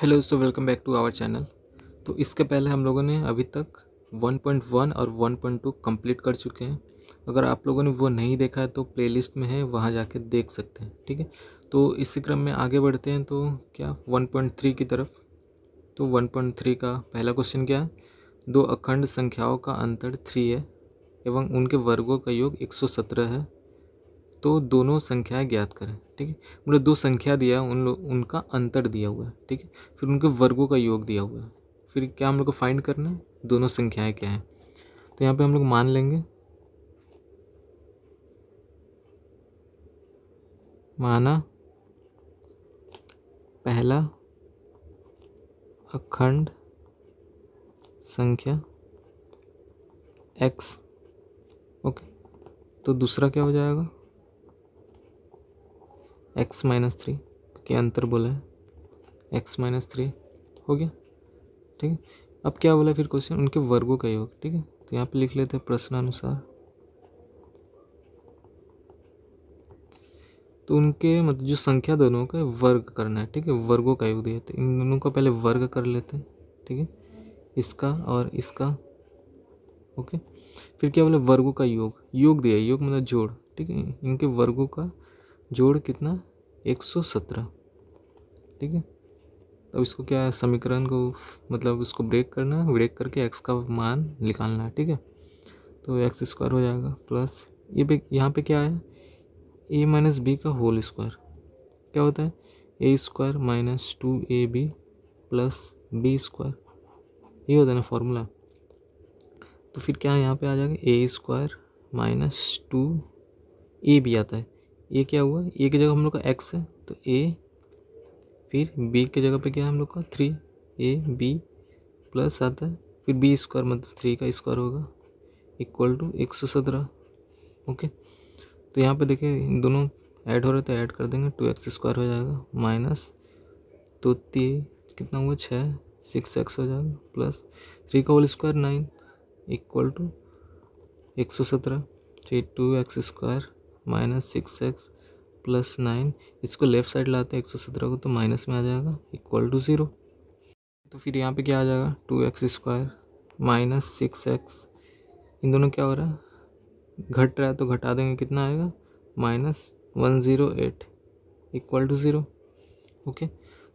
Hello दोस्तों welcome back to our channel तो इसके पहले हम लोगों ने अभी तक 1.1 और 1.2 कंप्लीट कर चुके हैं अगर आप लोगों ने वो नहीं देखा है तो प्लेलिस्ट में है वहाँ जाके देख सकते हैं ठीक है तो इसी क्रम में आगे बढ़ते हैं तो क्या 1.3 की तरफ तो 1.3 का पहला क्वेश्चन क्या है दो अखंड संख्याओं का अंतर थ्री है एवं उनके वर्गों का योग एक है तो दोनों संख्याएं ज्ञात करें ठीक है मतलब दो संख्या दिया है उन लोग उनका अंतर दिया हुआ है ठीक है फिर उनके वर्गों का योग दिया हुआ है फिर क्या हम लोग को फाइंड करना है दोनों संख्याएं क्या हैं तो यहाँ पे हम लोग मान लेंगे माना पहला अखंड संख्या एक्स ओके तो दूसरा क्या हो जाएगा एक्स माइनस थ्री क्योंकि अंतर बोला है एक्स माइनस थ्री हो गया ठीक है अब क्या बोला फिर क्वेश्चन उनके वर्गों का योग ठीक है तो यहाँ पे लिख लेते हैं प्रश्नानुसार तो उनके मतलब जो संख्या दोनों का वर्ग करना है ठीक है वर्गों का योग दिया तो इन दोनों का पहले वर्ग कर लेते हैं ठीक है इसका और इसका ओके फिर क्या बोला वर्गों का योग योग दिया योग मतलब जोड़ ठीक है इनके वर्गों का जोड़ कितना 117 ठीक है अब इसको क्या है समीकरण को मतलब इसको ब्रेक करना है ब्रेक करके एक्स का मान निकालना है ठीक है तो एक्स स्क्वायर हो जाएगा प्लस ये पे यहाँ पे क्या है ए माइनस बी का होल स्क्वायर क्या होता है A square minus two A B plus B square ये होता है ना फॉर्मूला तो फिर क्या यहाँ पे आ जाएगा A square minus two A B आता है ए क्या हुआ ए की जगह हम लोग का एक्स है तो ए फिर बी की जगह पे क्या है हम लोग का थ्री ए बी प्लस आता है फिर बी स्क्वायर मतलब थ्री का स्क्वायर होगा इक्वल टू एक सौ सत्रह ओके तो यहाँ पे देखिए दोनों ऐड हो रहे तो ऐड कर देंगे टू एक्स स्क्वायर हो जाएगा माइनस तो ती कितना हुआ छः सिक्स एक्स हो जाएगा प्लस थ्री का whole square nine equal to एक सौ सत्रह three two X square minus six X plus nine इसको लेफ्ट साइड लाते हैं एक सौ सत्रह को तो माइनस में आ जाएगा इक्वल टू ज़ीरो तो फिर यहाँ पे क्या आ जाएगा two X square minus six X इन दोनों क्या हो रहा है घट रहा है तो घटा देंगे कितना आएगा minus one zero eight equal to zero okay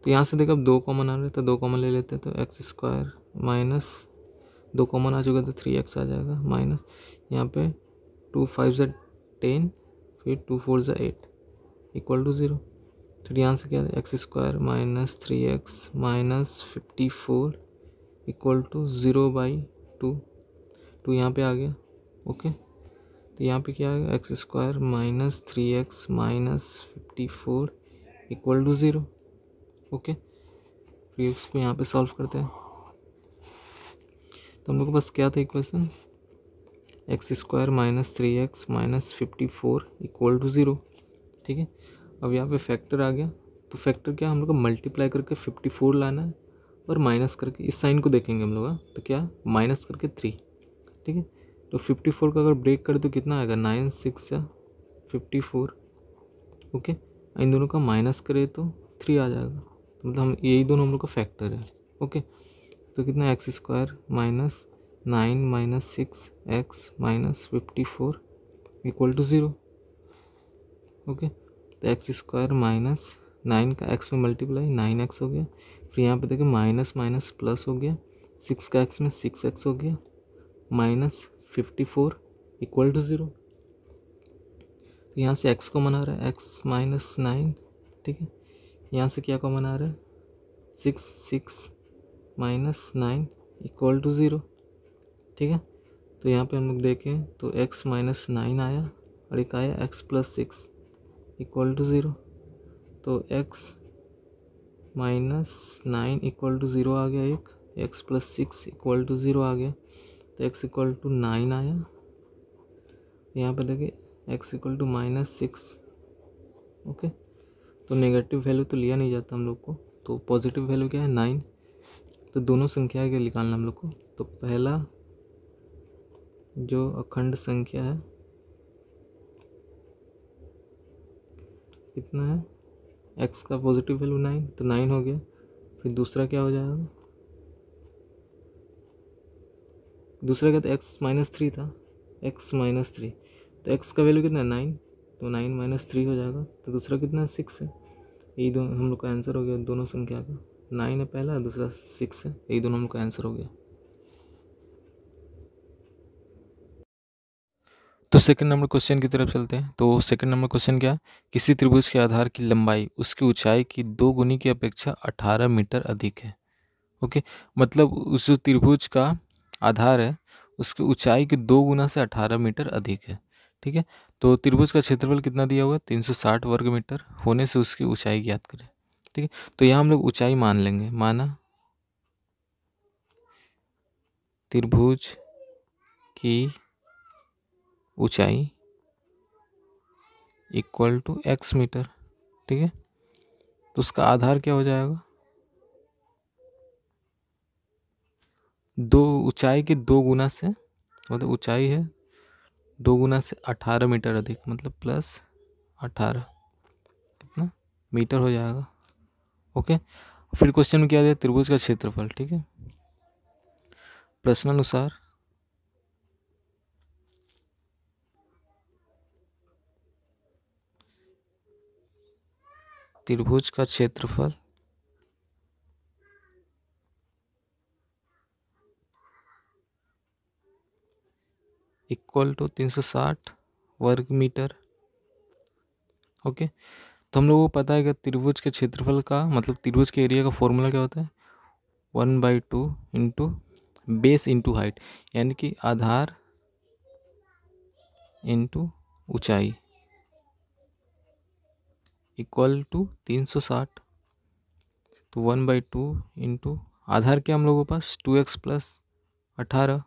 तो यहाँ से देखो अब दो कॉमन आ रहे तो दो कॉमन ले लेते हैं तो एक्स स्क्वायर माइनस दो कॉमन आ चुका तो थ्री एक्स आ जाएगा माइनस यहाँ पे टू फाइव जेड टेन फिर टू फोर ज़ा एट इक्वल टू ज़ीरो तो यहाँ से क्या X square minus three X minus fifty four equal to zero by two two यहाँ पे आ गया ओके तो यहाँ पे क्या आ गया X square minus three X minus fifty four equal to zero okay फिर को यहाँ पे सॉल्व करते हैं तो हम लोग के पास क्या था equation X square minus three X minus fifty four equal to zero ठीक है अब यहाँ पे फैक्टर आ गया तो फैक्टर क्या हम लोग का मल्टीप्लाई करके फिफ्टी फोर लाना है और माइनस करके इस साइन को देखेंगे हम लोग हाँ? तो क्या माइनस करके थ्री ठीक है तो फिफ्टी फोर का अगर ब्रेक कर तो कितना आएगा नाइन सिक्स या फिफ्टी फोर ओके इन दोनों का माइनस करें तो थ्री आ जाएगा तो मतलब हम यही दोनों हम लोग का फैक्टर है ओके तो कितना X square minus nine minus six X minus fifty four equal to zero okay तो एक्स स्क्वायर माइनस नाइन का एक्स में मल्टीप्लाई नाइन एक्स हो गया फिर यहाँ पे देखिए माइनस माइनस प्लस हो गया सिक्स का एक्स में सिक्स एक्स हो गया minus fifty four equal to zero तो यहाँ से एक्स को मना रहा है एक्स माइनस नाइन ठीक है यहाँ से क्या को मना रहा है six six minus nine equal to zero ठीक है तो यहाँ पे हम लोग देखें तो x माइनस नाइन आया और एक आया x plus six equal to zero तो x minus nine equal to zero आ गया एक x plus six equal to zero आ गया तो x इक्वल टू नाइन आया यहाँ पे देखें x equal to minus six okay तो नेगेटिव वैल्यू तो लिया नहीं जाता हम लोग को तो पॉजिटिव वैल्यू क्या है नाइन तो दोनों संख्या के निकालना हम लोग को तो पहला जो अखंड संख्या है कितना है एक्स का पॉजिटिव वैल्यू नाइन तो नाइन हो गया फिर दूसरा क्या हो जाएगा दूसरा क्या तो था एक्स माइनस थ्री था एक्स माइनस थ्री तो एक्स का वैल्यू कितना है नाइन तो नाइन माइनस थ्री हो जाएगा तो दूसरा कितना है सिक्स है यही दोनों हम लोग का आंसर हो गया दोनों संख्या का नाइन है पहला दूसरा सिक्स है यही दोनों हम लोग का आंसर हो गया तो सेकंड नंबर क्वेश्चन की तरफ चलते हैं तो सेकंड नंबर क्वेश्चन क्या किसी त्रिभुज के आधार की लंबाई उसकी ऊंचाई की दो गुनी की अपेक्षा अठारह मीटर अधिक है ओके मतलब उस त्रिभुज का आधार है उसकी ऊंचाई के दो गुना से अठारह मीटर अधिक है ठीक है तो त्रिभुज का क्षेत्रफल कितना दिया हुआ है तीन सौ साठ वर्ग मीटर होने से उसकी ऊंचाई ज्ञात करें ठीक है तो यहाँ हम लोग ऊंचाई मान लेंगे माना त्रिभुज की ऊंचाई इक्वल टू एक्स मीटर ठीक है तो उसका आधार क्या हो जाएगा दो ऊंचाई के दो गुना से मतलब ऊंचाई है दो गुना से अठारह मीटर अधिक मतलब प्लस अठारह कितना मीटर हो जाएगा ओके फिर क्वेश्चन में क्या दिया त्रिभुज का क्षेत्रफल ठीक है प्रश्नानुसार त्रिभुज का क्षेत्रफल इक्वल टू तीन सौ साठ वर्ग मीटर ओके तो हम लोग को पता है कि त्रिभुज के क्षेत्रफल का मतलब त्रिभुज के एरिया का फॉर्मूला क्या होता है one by two into base into height यानी कि आधार इंटू ऊंचाई इक्वल टू तीन सौ साठ तो वन बाई टू इंटू आधार के हम लोगों के पास टू एक्स प्लस अठारह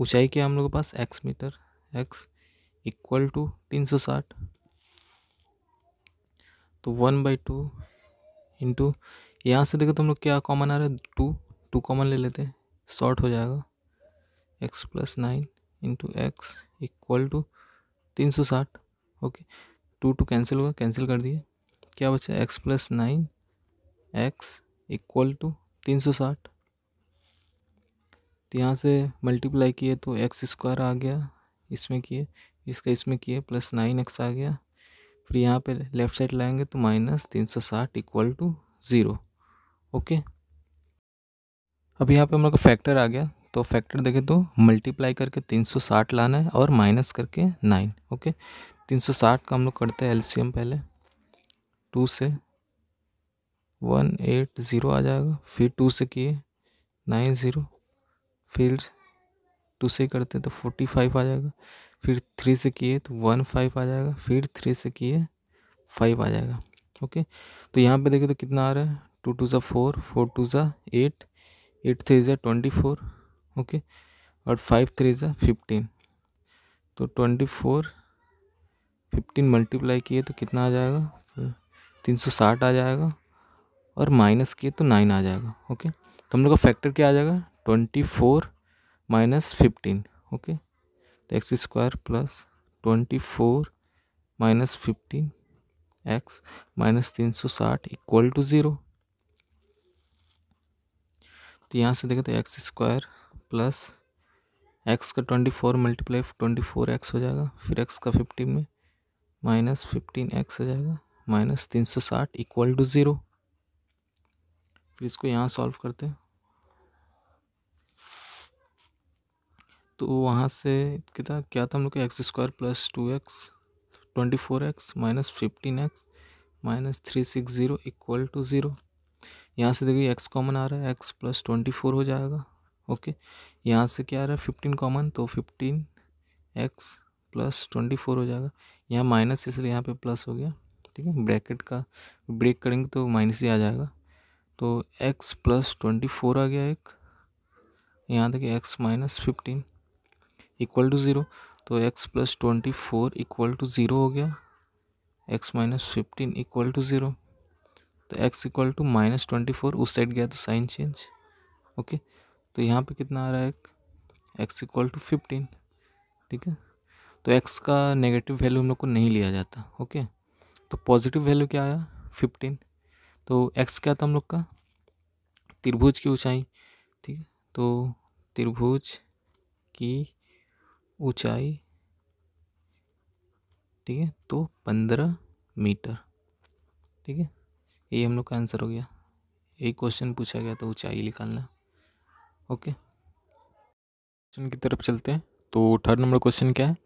ऊंचाई के हम लोगों के पास X metre X equal to तीन सौ साठ तो वन बाई टू इंटू यहाँ से देखो तुम लोग क्या कॉमन आ रहा है टू टू कॉमन ले लेते हैं शॉर्ट हो जाएगा X plus nine into X equal to तीन सौ साठ ओके टू टू कैंसिल होगा कैंसिल कर दिए क्या बचा X plus nine X equal to तीन सौ साठ तो यहाँ से मल्टीप्लाई किए तो एक्स स्क्वायर आ गया इसमें किए इसका इसमें किए प्लस नाइन एक्स आ गया फिर यहाँ पे लेफ़्ट साइड लाएंगे तो माइनस तीन सौ साठ इक्वल टू ज़ीरो ओके अब यहाँ पे हम लोग का फैक्टर आ गया तो फैक्टर देखें तो मल्टीप्लाई करके तीन सौ साठ लाना है और माइनस करके नाइन ओके तीन सौ साठ का हम लोग करते हैं एलसीएम पहले टू से वन एट ज़ीरो आ जाएगा फिर टू से किए नाइन ज़ीरो फिर टू से करते तो फोर्टी फाइव आ जाएगा फिर थ्री से किए तो वन फाइव आ जाएगा फिर थ्री से किए फाइव आ जाएगा ओके तो यहाँ पे देखिए तो कितना आ रहा है टू टू ज़ा फोर फोर टू ज़ा एट एट थ्री ज़ा ट्वेंटी फोर ओके और फाइव थ्री ज़ा फिफ्टीन तो ट्वेंटी फोर फिफ्टीन मल्टीप्लाई किए तो कितना आ जाएगा तीन सौ साठ आ जाएगा और माइनस किए तो नाइन आ जाएगा ओके तो हम लोग का फैक्टर क्या आ जाएगा twenty four minus fifteen okay तो x square plus twenty four minus fifteen X minus तीन सौ साठ इक्वल टू ज़ीरो तो यहाँ से देखें तो एक्स स्क्वायर प्लस एक्स का twenty four multiply twenty four X हो जाएगा फिर एक्स का फिफ्टीन में माइनस फिफ्टीन एक्स हो जाएगा माइनस तीन सौ साठ इक्वल टू ज़ीरो फिर इसको यहाँ सॉल्व करते हैं तो वहाँ से कितना क्या था हम लोग का X square plus two X twenty four X minus fifteen X minus three six zero equal to zero यहाँ से देखिए एक्स कॉमन आ रहा है एक्स प्लस ट्वेंटी फोर हो जाएगा ओके यहाँ से क्या आ रहा है फिफ्टीन कॉमन तो fifteen x plus twenty four हो जाएगा यहाँ माइनस इसलिए यहाँ पे प्लस हो गया ठीक है ब्रैकेट का ब्रेक करेंगे तो माइनस ही आ जाएगा तो एक्स प्लस ट्वेंटी फोर आ गया एक यहाँ देखिए X minus fifteen equal to zero तो X plus twenty four equal to zero हो गया X minus fifteen equal to zero तो x equal to minus twenty four उस साइड गया तो साइन चेंज ओके तो यहाँ पे कितना आ रहा है एक एक्स इक्वल टू फिफ्टीन ठीक है तो एक्स का नेगेटिव वैल्यू हम लोग को नहीं लिया जाता ओके तो पॉजिटिव वैल्यू क्या आया फिफ्टीन तो एक्स क्या था हम लोग का त्रिभुज की ऊंचाई ठीक है तो त्रिभुज की ऊंचाई ठीक है तो पंद्रह मीटर ठीक है ये हम लोग का आंसर हो गया यही क्वेश्चन पूछा गया था ऊंचाई निकालना ओके क्वेश्चन की तरफ चलते हैं तो थर्ड नंबर क्वेश्चन क्या है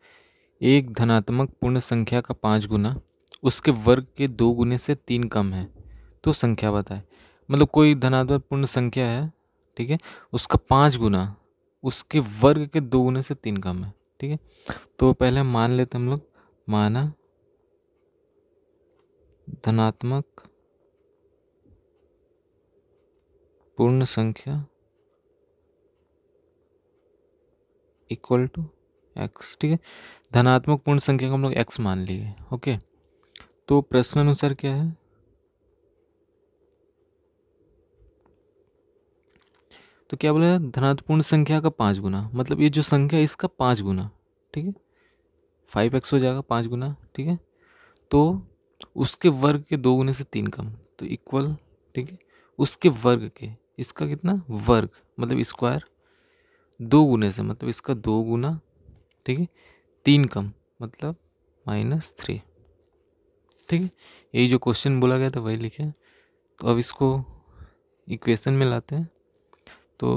एक धनात्मक पूर्ण संख्या का पाँच गुना उसके वर्ग के दो गुने से तीन कम है तो संख्या बताए मतलब कोई धनात्मक पूर्ण संख्या है ठीक है उसका पाँच गुना उसके वर्ग के दो गुने से तीन कम है ठीक है तो पहले मान लेते हम लोग माना धनात्मक पूर्ण संख्या इक्वल टू एक्स ठीक है धनात्मक पूर्ण संख्या को हम लोग एक्स मान लिए ओके तो प्रश्न अनुसार क्या है तो क्या बोले पूर्ण संख्या का पाँच गुना मतलब ये जो संख्या है इसका पाँच गुना ठीक है फाइव एक्स हो जाएगा पाँच गुना ठीक है तो उसके वर्ग के दो गुने से तीन कम तो इक्वल ठीक है उसके वर्ग के इसका कितना वर्ग मतलब स्क्वायर दो गुने से मतलब इसका दो गुना ठीक है तीन कम मतलब माइनस थ्री ठीक है यही जो क्वेश्चन बोला गया था वही लिखे तो अब इसको इक्वेशन में लाते हैं तो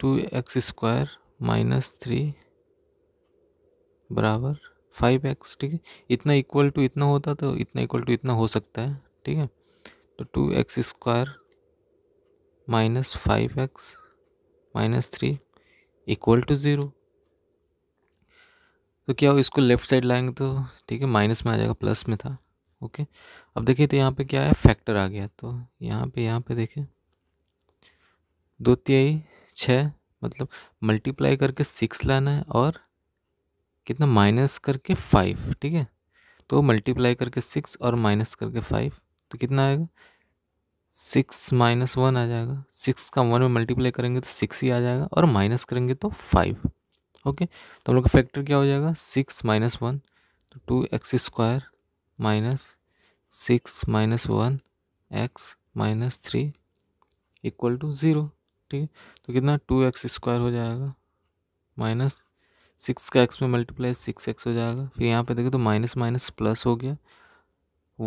two X square minus three बराबर फाइव एक्स ठीक है इतना इक्वल टू इतना होता तो इतना इक्वल टू इतना हो सकता है ठीक है तो two X square minus five X minus three equal to zero तो क्या हो इसको लेफ्ट साइड लाएंगे तो ठीक है माइनस में आ जाएगा प्लस में था ओके अब देखिए तो यहाँ पे क्या है फैक्टर आ गया तो यहाँ पे यहाँ पे देखिए दो तिहाई छः मतलब मल्टीप्लाई करके सिक्स लाना है और कितना माइनस करके फाइव ठीक है तो मल्टीप्लाई करके सिक्स और माइनस करके फाइव तो कितना आएगा सिक्स माइनस वन आ जाएगा सिक्स का वन में मल्टीप्लाई करेंगे तो सिक्स ही आ जाएगा और माइनस करेंगे तो फाइव ओके तो हम लोग का फैक्टर क्या हो जाएगा सिक्स माइनस वन तो two X square minus six minus one X minus three equal to zero ठीक है तो कितना टू एक्स स्क्वायर हो जाएगा माइनस सिक्स का एक्स में मल्टीप्लाई सिक्स एक्स हो जाएगा फिर यहाँ पे देखें तो माइनस माइनस प्लस हो गया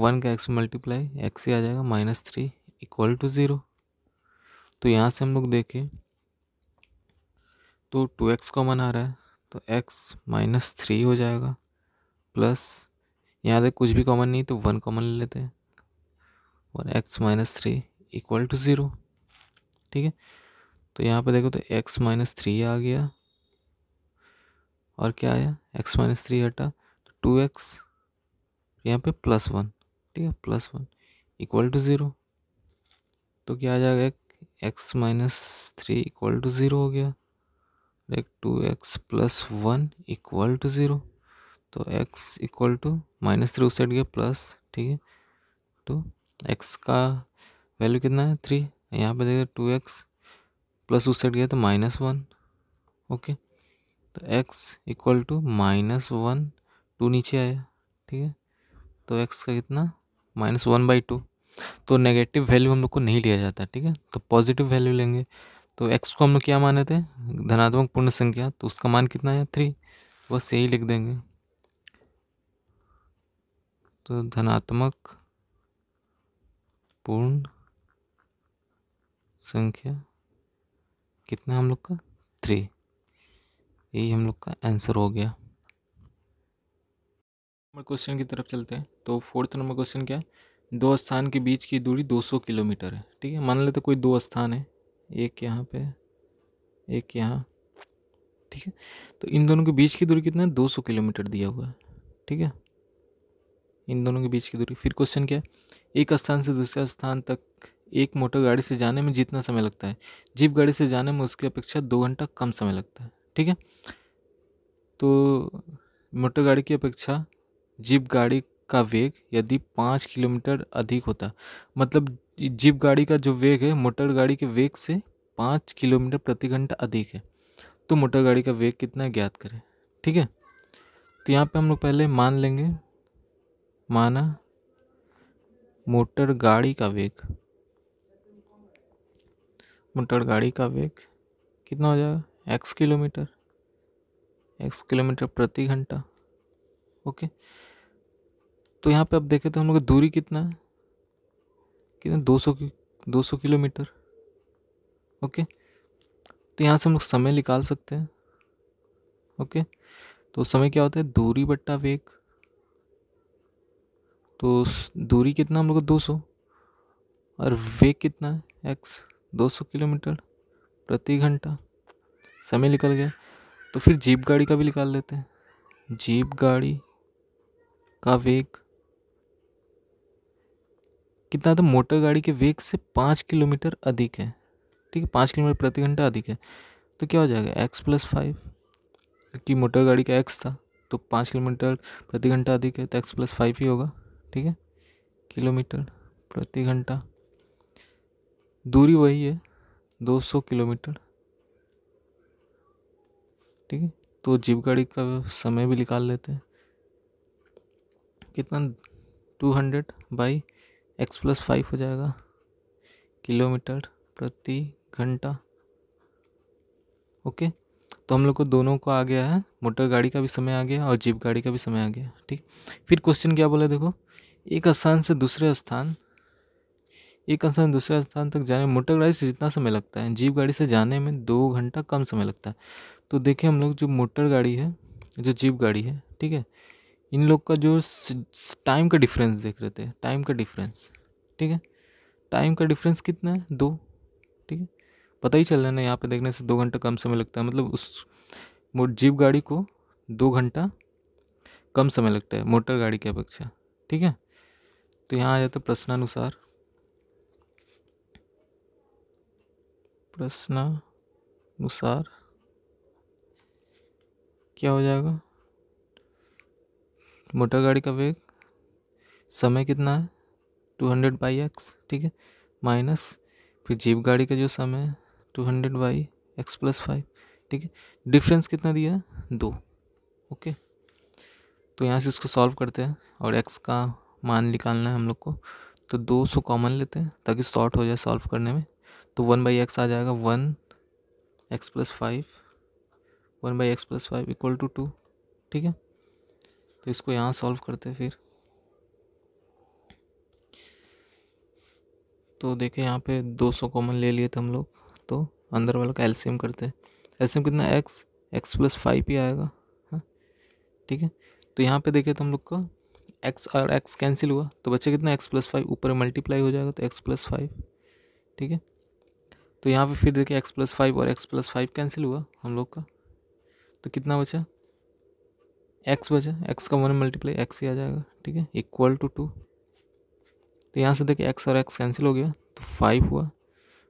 वन का एक्स में मल्टीप्लाई एक्स ही आ जाएगा minus three equal to zero तो यहाँ से हम लोग देखें तो टू एक्स कॉमन आ रहा है तो एक्स माइनस थ्री हो जाएगा प्लस यहाँ तक कुछ भी कॉमन नहीं तो वन कॉमन ले लेते हैं और X minus three equal to zero ठीक है तो यहाँ पे देखो तो एक्स माइनस थ्री आ गया और क्या आया एक्स माइनस थ्री हटा तो टू एक्स यहाँ पे प्लस वन ठीक है plus one equal to zero तो क्या आ जाएगा x minus three equal to zero हो गया like two X plus one equal to zero तो x equal to minus three उस साइड गया प्लस ठीक है तो एक्स का वैल्यू कितना है थ्री यहाँ पे देखिए टू एक्स प्लस उस साइड गया तो माइनस वन ओके तो x equal to minus one two नीचे आया ठीक है तो एक्स का कितना माइनस वन बाई टू तो नेगेटिव वैल्यू हम लोग को नहीं लिया जाता ठीक है तो पॉजिटिव वैल्यू लेंगे तो एक्स को हम लोग क्या माने थे धनात्मक पूर्ण संख्या तो उसका मान कितना है थ्री बस यही लिख देंगे तो धनात्मक पूर्ण संख्या कितना हम लोग का थ्री यही हम लोग का आंसर हो गया नंबर क्वेश्चन की तरफ चलते हैं तो फोर्थ नंबर क्वेश्चन क्या है दो स्थान के बीच की दूरी 200 किलोमीटर है ठीक है मान लेते कोई दो स्थान है एक यहाँ पे एक यहाँ ठीक है तो इन दोनों के बीच की दूरी कितना है दो सौ किलोमीटर दिया हुआ है ठीक है इन दोनों के बीच की दूरी फिर क्वेश्चन क्या है एक स्थान से दूसरे स्थान तक एक मोटर गाड़ी से जाने में जितना समय लगता है जीप गाड़ी से जाने में उसकी अपेक्षा दो घंटा कम समय लगता है ठीक है तो मोटर गाड़ी की अपेक्षा जीप गाड़ी का वेग यदि पाँच किलोमीटर अधिक होता मतलब जीप गाड़ी का जो वेग है मोटर गाड़ी के वेग से पाँच किलोमीटर प्रति घंटा अधिक है तो मोटर गाड़ी का वेग कितना ज्ञात करें ठीक है तो यहाँ पे हम लोग पहले मान लेंगे माना मोटर गाड़ी का वेग मोटर गाड़ी का वेग कितना हो जाएगा एक्स किलोमीटर एक्स किलोमीटर प्रति घंटा ओके तो यहाँ पे आप देखें तो हम लोग दूरी कितना है कितना दो सौ दो सौ किलोमीटर ओके तो यहाँ से हम लोग समय निकाल सकते हैं ओके तो समय क्या होता है दूरी बट्टा वेग तो दूरी कितना हम लोग को दो सौ और वेग कितना है एक्स दो सौ किलोमीटर प्रति घंटा समय निकल गया तो फिर जीप गाड़ी का भी निकाल लेते हैं जीप गाड़ी का वेग कितना था तो मोटर गाड़ी के वेग से पाँच किलोमीटर अधिक है ठीक है पाँच किलोमीटर प्रति घंटा अधिक है तो क्या हो जाएगा एक्स प्लस फाइव क्योंकि मोटर गाड़ी का एक्स था तो पाँच किलोमीटर प्रति घंटा अधिक है तो एक्स प्लस फाइव ही होगा ठीक है किलोमीटर प्रति घंटा दूरी वही है दो सौ किलोमीटर ठीक है तो जीप गाड़ी का समय भी निकाल लेते हैं कितना two hundred by X plus five हो जाएगा किलोमीटर प्रति घंटा ओके तो हम लोग को दोनों को आ गया है मोटर गाड़ी का भी समय आ गया और जीप गाड़ी का भी समय आ गया ठीक फिर क्वेश्चन क्या बोला देखो एक स्थान से दूसरे स्थान एक स्थान दूसरे स्थान तक जाने में मोटर गाड़ी से जितना समय लगता है जीप गाड़ी से जाने में दो घंटा कम समय लगता है तो देखिए हम लोग जो मोटर गाड़ी है जो जीप गाड़ी है ठीक है इन लोग का जो टाइम का डिफरेंस देख रहे थे टाइम का डिफरेंस ठीक है टाइम का डिफरेंस कितना है दो ठीक है पता ही चल रहा है ना यहाँ पे देखने से दो घंटा कम समय लगता है मतलब उस जीप गाड़ी को दो घंटा कम समय लगता है मोटर गाड़ी की अपेक्षा ठीक है तो यहाँ आ जाता है प्रश्नानुसार प्रश्नानुसार क्या हो जाएगा मोटर गाड़ी का वेग समय कितना है टू हंड्रेड बाई एक्स ठीक है माइनस फिर जीप गाड़ी का जो समय है two hundred by X plus five ठीक है डिफरेंस कितना दिया है दो ओके तो यहाँ से इसको सॉल्व करते हैं और एक्स का मान निकालना है हम लोग को तो दो सौ कॉमन लेते हैं ताकि शॉर्ट हो जाए सॉल्व करने में तो वन बाई एक्स आ जाएगा one X plus five one by X plus five equal to two two है तो इसको यहाँ सॉल्व करते फिर तो देखे यहाँ पे 200 कॉमन ले लिए थे हम लोग तो अंदर वाला का एल्सीम करते हैं एल्सीम कितना एक्स एक्स प्लस फाइव ही आएगा हाँ ठीक है तो यहाँ पे देखे तो हम लोग का एक्स और एक्स कैंसिल हुआ तो बच्चा कितना एक्स प्लस फाइव ऊपर मल्टीप्लाई हो जाएगा तो एक्स प्लस फाइव ठीक है तो यहाँ पे फिर देखिए एक्स प्लस फाइव और एक्स प्लस फाइव कैंसिल हुआ हम लोग का तो कितना बचा एक्स बचा एक्स का वन मल्टीप्लाई एक्स ही आ जाएगा ठीक है इक्वल टू टू तो यहाँ से देखिए एक्स और एक्स कैंसिल हो गया तो फाइव हुआ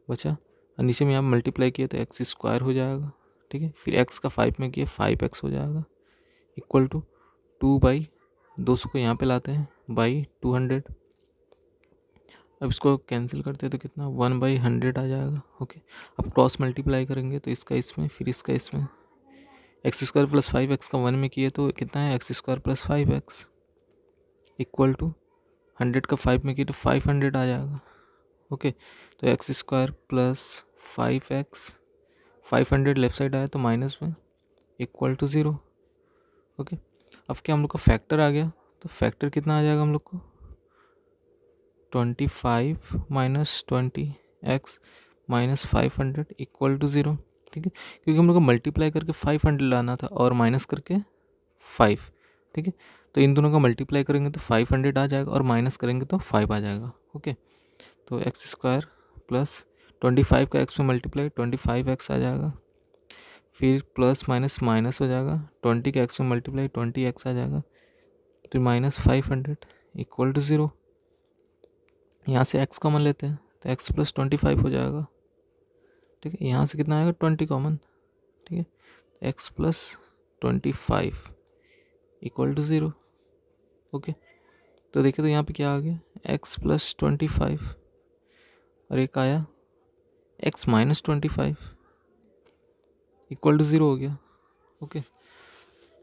बचा और नीचे में यहाँ मल्टीप्लाई किया तो एक्स स्क्वायर हो जाएगा ठीक है फिर एक्स का फाइव में किया फाइव एक्स हो जाएगा इक्वल टू टू बाई दो सौ को यहाँ पे लाते हैं बाई टू हंड्रेड अब इसको कैंसिल करते हैं तो कितना वन बाई हंड्रेड आ जाएगा ओके अब क्रॉस मल्टीप्लाई करेंगे तो इसका इसमें फिर इसका इसमें X square plus five X का वन में किए तो कितना है x square plus five X equal to hundred का फाइव में किए तो फाइव हंड्रेड आ जाएगा ओके तो x square plus five X five hundred left side आया तो माइनस में इक्वल टू ज़ीरो ओके अब क्या हम लोग का फैक्टर आ गया तो फैक्टर कितना आ जाएगा हम लोग को twenty five minus twenty X minus five hundred equal to zero ठीक है क्योंकि हम लोग को मल्टीप्लाई करके फाइव हंड्रेड लाना था और माइनस करके फाइव ठीक है तो इन दोनों का मल्टीप्लाई करेंगे तो फाइव हंड्रेड आ जाएगा और माइनस करेंगे तो फाइव आ जाएगा ओके तो x square plus twenty five का एक्स में मल्टीप्लाई ट्वेंटी फाइव एक्स आ जाएगा फिर प्लस माइनस माइनस हो जाएगा ट्वेंटी का एक्स में मल्टीप्लाई ट्वेंटी एक्स आ जाएगा फिर minus five hundred equal to zero यहाँ से एक्स कॉमन लेते हैं तो एक्स प्लस ट्वेंटी फाइव हो जाएगा ठीक है यहाँ से कितना आएगा ट्वेंटी कॉमन ठीक है X plus twenty five equal to zero okay तो देखिए तो यहाँ पे क्या आ गया एक्स प्लस ट्वेंटी फाइव और एक आया x minus twenty five equal to zero हो गया ओके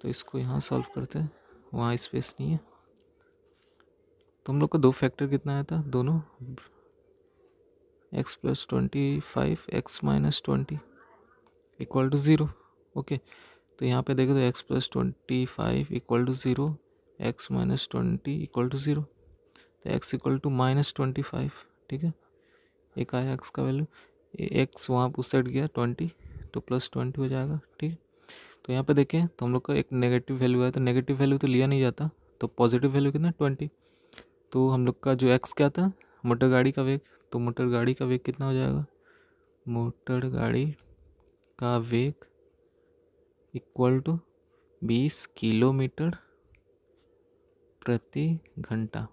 तो इसको यहाँ सॉल्व करते हैं वहाँ स्पेस नहीं है तो हम लोग का दो फैक्टर कितना आया था दोनों X plus twenty five X minus twenty equal to zero okay तो यहाँ पे देखें तो X plus twenty five equal to zero x minus twenty equal to zero तो x equal to minus twenty five ठीक है एक आया एक्स का वैल्यू एक्स वहाँ उस साइड गया ट्वेंटी तो प्लस ट्वेंटी हो जाएगा ठीक है तो यहाँ पे देखें तो हम लोग का एक नेगेटिव वैल्यू है तो नेगेटिव वैल्यू तो लिया नहीं जाता तो पॉजिटिव वैल्यू कितना ट्वेंटी तो हम लोग का जो एक्स क्या था मोटर गाड़ी का वेग तो मोटर गाड़ी का वेग कितना हो जाएगा मोटर गाड़ी का वेग इक्वल टू बीस किलोमीटर प्रति घंटा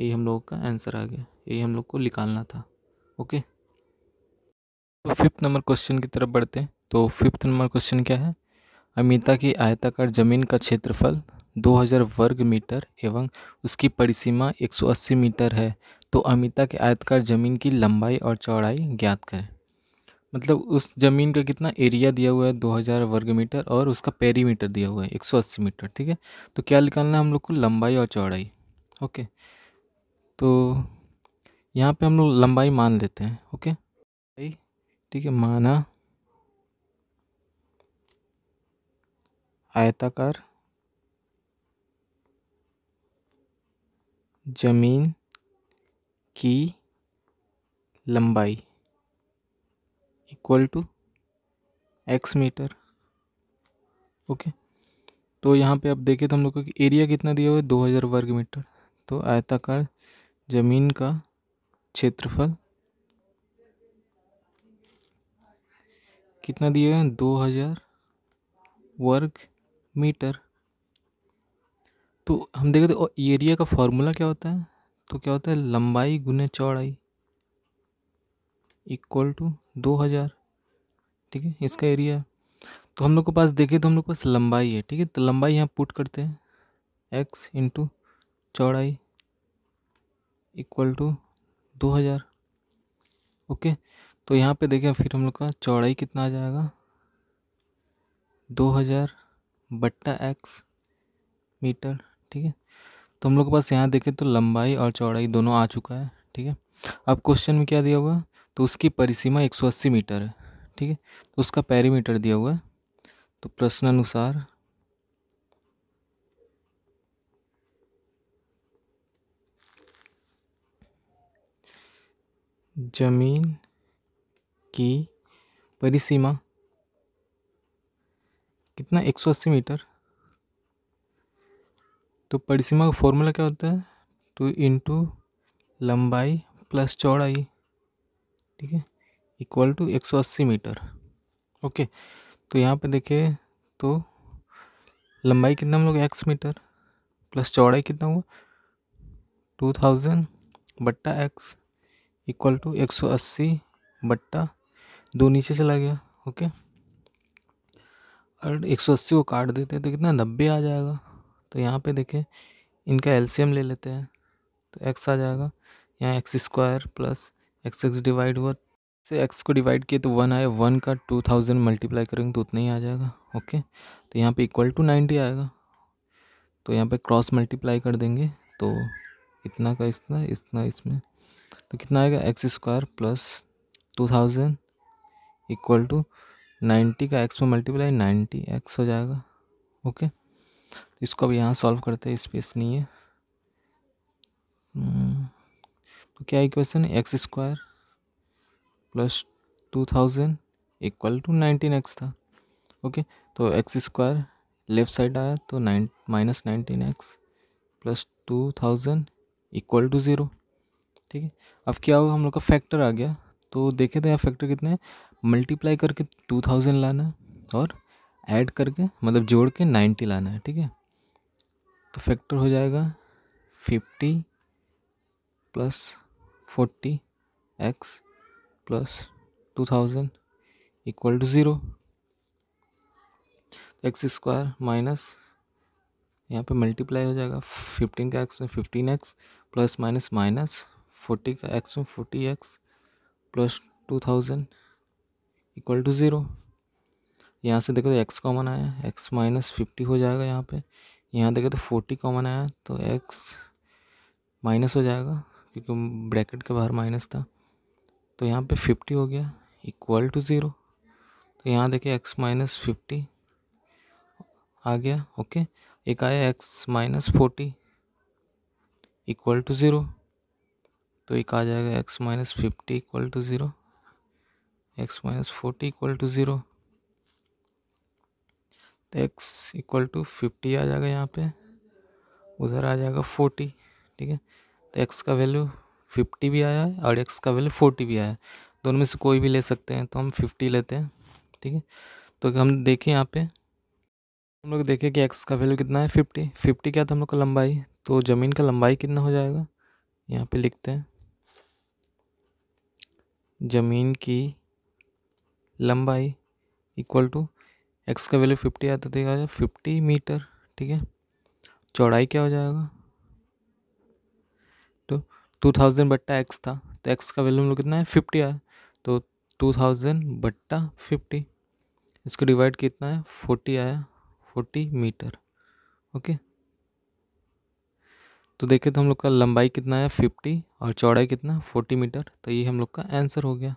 यही हम लोगों का आंसर आ गया यही हम लोग को निकालना था ओके तो फिफ्थ नंबर क्वेश्चन की तरफ बढ़ते हैं तो फिफ्थ नंबर क्वेश्चन क्या है अमिता की आयताकार जमीन का क्षेत्रफल 2000 वर्ग मीटर एवं उसकी परिसीमा 180 मीटर है तो अमिता के आयतकार ज़मीन की लंबाई और चौड़ाई ज्ञात करें मतलब उस ज़मीन का कितना एरिया दिया हुआ है 2000 वर्ग मीटर और उसका पेरीमीटर दिया हुआ है 180 मीटर ठीक है तो क्या निकालना है हम लोग को लंबाई और चौड़ाई ओके तो यहाँ पे हम लोग लंबाई मान लेते हैं ओके ठीक है माना आयताकार ज़मीन की लंबाई equal to X metre okay तो यहाँ पे आप देखें तो हम लोग का एरिया कितना दिया हुआ है दो हज़ार वर्ग मीटर तो आयताकार ज़मीन का क्षेत्रफल कितना दिया है दो हज़ार वर्ग मीटर तो हम देखें तो एरिया का फॉर्मूला क्या होता है तो क्या होता है लंबाई गुने चौड़ाई इक्वल टू दो हज़ार ठीक है इसका एरिया तो हम लोग के पास देखिए तो हम लोग के पास लंबाई है ठीक है तो लंबाई यहाँ पुट करते हैं एक्स इंटू चौड़ाई इक्वल टू दो हज़ार ओके तो यहाँ पे देखें फिर हम लोग का चौड़ाई कितना आ जाएगा दो हज़ार बट्टा एक्स मीटर ठीक है तो हम लोग के पास यहाँ देखें तो लंबाई और चौड़ाई दोनों आ चुका है ठीक है अब क्वेश्चन में क्या दिया हुआ तो उसकी परिसीमा एक मीटर है ठीक है तो उसका पैरीमीटर दिया हुआ है तो प्रश्न अनुसार जमीन की परिसीमा कितना 180 मीटर तो परिसीमा का फॉर्मूला क्या होता है टू इंटू लंबाई प्लस चौड़ाई ठीक है इक्वल टू एक सौ अस्सी मीटर ओके तो यहाँ पे देखिए तो लंबाई कितना हम लोग एक्स मीटर प्लस चौड़ाई कितना हुआ टू थाउजेंड बट्टा एक्स इक्वल टू एक सौ अस्सी बट्टा दो नीचे चला गया ओके और एक सौ अस्सी को काट देते हैं तो कितना नब्बे आ जाएगा तो यहाँ पे देखें इनका एलसीएम ले लेते हैं तो एक्स आ जाएगा यहाँ x square plus x x divide हुआ से एक्स को डिवाइड किए तो वन आए वन का टू थाउजेंड मल्टीप्लाई करेंगे तो उतना ही आ जाएगा ओके तो यहाँ पे इक्वल टू नाइन्टी आएगा तो यहाँ पे क्रॉस मल्टीप्लाई कर देंगे तो इतना का इतना इतना इसमें तो कितना आएगा x square plus two thousand equal to ninety का एक्स में मल्टीप्लाई नाइन्टी एक्स हो जाएगा ओके इसको अब यहाँ सॉल्व करते हैं स्पेस नहीं है हम्म, तो क्या इक्वेशन है x square plus two thousand equal to nineteen x था ओके तो एक्स स्क्वायर लेफ्ट साइड आया तो nine minus nineteen x plus two thousand equal to zero ठीक है अब क्या होगा हम लोग का फैक्टर आ गया तो देखे तो यहाँ फैक्टर कितने हैं मल्टीप्लाई करके टू थाउजेंड लाना है और ऐड करके मतलब जोड़ के नाइन्टी लाना है ठीक है तो फैक्टर हो जाएगा fifty plus forty x plus two thousand equal to zero x square minus यहाँ पे मल्टीप्लाई हो जाएगा फिफ्टीन का एक्स में fifteen x plus minus minus forty का एक्स में forty x plus two thousand equal to zero यहाँ से देखो तो एक्स कॉमन आया एक्स माइनस फिफ्टी हो जाएगा यहाँ पे यहाँ देखें तो फोर्टी कॉमन आया तो एक्स माइनस हो जाएगा क्योंकि ब्रैकेट के बाहर माइनस था तो यहाँ पे फिफ्टी हो गया इक्वल टू ज़ीरो तो यहाँ देखिए एक्स माइनस फिफ्टी आ गया ओके एक आया x minus forty equal to zero तो एक आ जाएगा x minus fifty equal to zero x minus forty equal to zero तो एक्स इक्वल टू फिफ्टी आ जाएगा यहाँ पे उधर आ जाएगा फोर्टी ठीक है तो एक्स का वैल्यू फिफ्टी भी आया है और एक्स का वैल्यू फोर्टी भी आया है दोनों में से कोई भी ले सकते हैं तो हम फिफ्टी लेते हैं ठीक है तो हम देखें यहाँ पे हम लोग देखें कि एक्स का वैल्यू कितना है फिफ्टी फिफ्टी क्या था हम लोग का लंबाई तो ज़मीन का लंबाई कितना हो जाएगा यहाँ पे लिखते हैं ज़मीन की लंबाई इक्वल टू एक्स का वैल्यू फिफ्टी आता था देखा जाए फिफ्टी मीटर ठीक है चौड़ाई क्या हो जाएगा तो टू थाउजेंड बट्टा एक्स था तो एक्स का वैल्यू हम लोग कितना है फिफ्टी आया तो टू थाउजेंड बट्टा फिफ्टी इसको डिवाइड कितना है फोर्टी आया फोर्टी मीटर ओके तो देखिए तो हम लोग का लंबाई कितना आया फिफ्टी और चौड़ाई कितना फोर्टी मीटर तो ये हम लोग का आंसर हो गया